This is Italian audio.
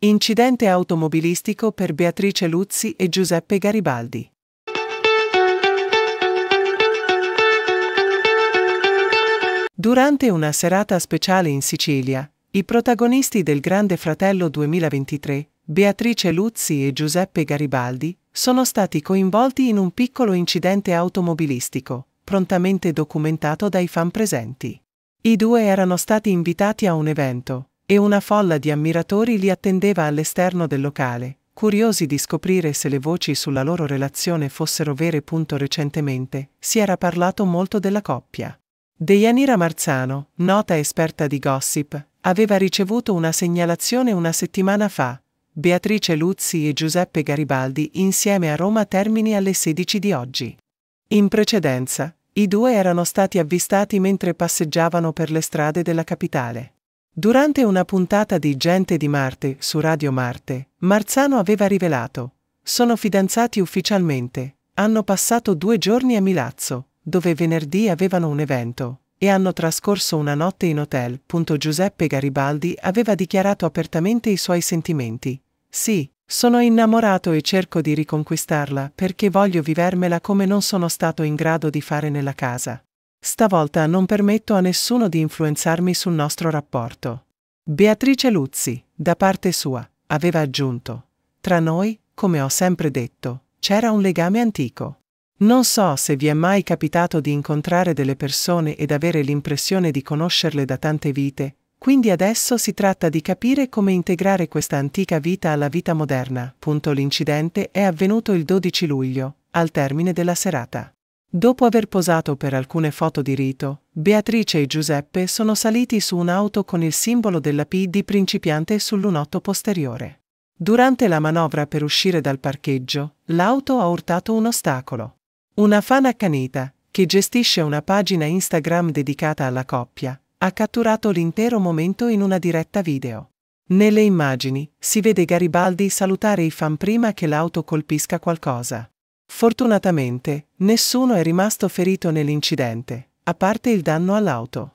Incidente automobilistico per Beatrice Luzzi e Giuseppe Garibaldi. Durante una serata speciale in Sicilia, i protagonisti del Grande Fratello 2023, Beatrice Luzzi e Giuseppe Garibaldi, sono stati coinvolti in un piccolo incidente automobilistico, prontamente documentato dai fan presenti. I due erano stati invitati a un evento, e una folla di ammiratori li attendeva all'esterno del locale, curiosi di scoprire se le voci sulla loro relazione fossero vere. Recentemente si era parlato molto della coppia. Deianira Marzano, nota esperta di gossip, aveva ricevuto una segnalazione una settimana fa. Beatrice Luzzi e Giuseppe Garibaldi insieme a Roma Termini alle 16 di oggi. In precedenza, i due erano stati avvistati mentre passeggiavano per le strade della capitale. Durante una puntata di Gente di Marte su Radio Marte, Marzano aveva rivelato Sono fidanzati ufficialmente, hanno passato due giorni a Milazzo, dove venerdì avevano un evento, e hanno trascorso una notte in hotel. Giuseppe Garibaldi aveva dichiarato apertamente i suoi sentimenti. Sì, sono innamorato e cerco di riconquistarla perché voglio vivermela come non sono stato in grado di fare nella casa. Stavolta non permetto a nessuno di influenzarmi sul nostro rapporto. Beatrice Luzzi, da parte sua, aveva aggiunto, tra noi, come ho sempre detto, c'era un legame antico. Non so se vi è mai capitato di incontrare delle persone ed avere l'impressione di conoscerle da tante vite, quindi adesso si tratta di capire come integrare questa antica vita alla vita moderna. L'incidente è avvenuto il 12 luglio, al termine della serata. Dopo aver posato per alcune foto di rito, Beatrice e Giuseppe sono saliti su un'auto con il simbolo della P di principiante sul lunotto posteriore. Durante la manovra per uscire dal parcheggio, l'auto ha urtato un ostacolo. Una fan accanita, che gestisce una pagina Instagram dedicata alla coppia, ha catturato l'intero momento in una diretta video. Nelle immagini si vede Garibaldi salutare i fan prima che l'auto colpisca qualcosa. Fortunatamente, nessuno è rimasto ferito nell'incidente, a parte il danno all'auto.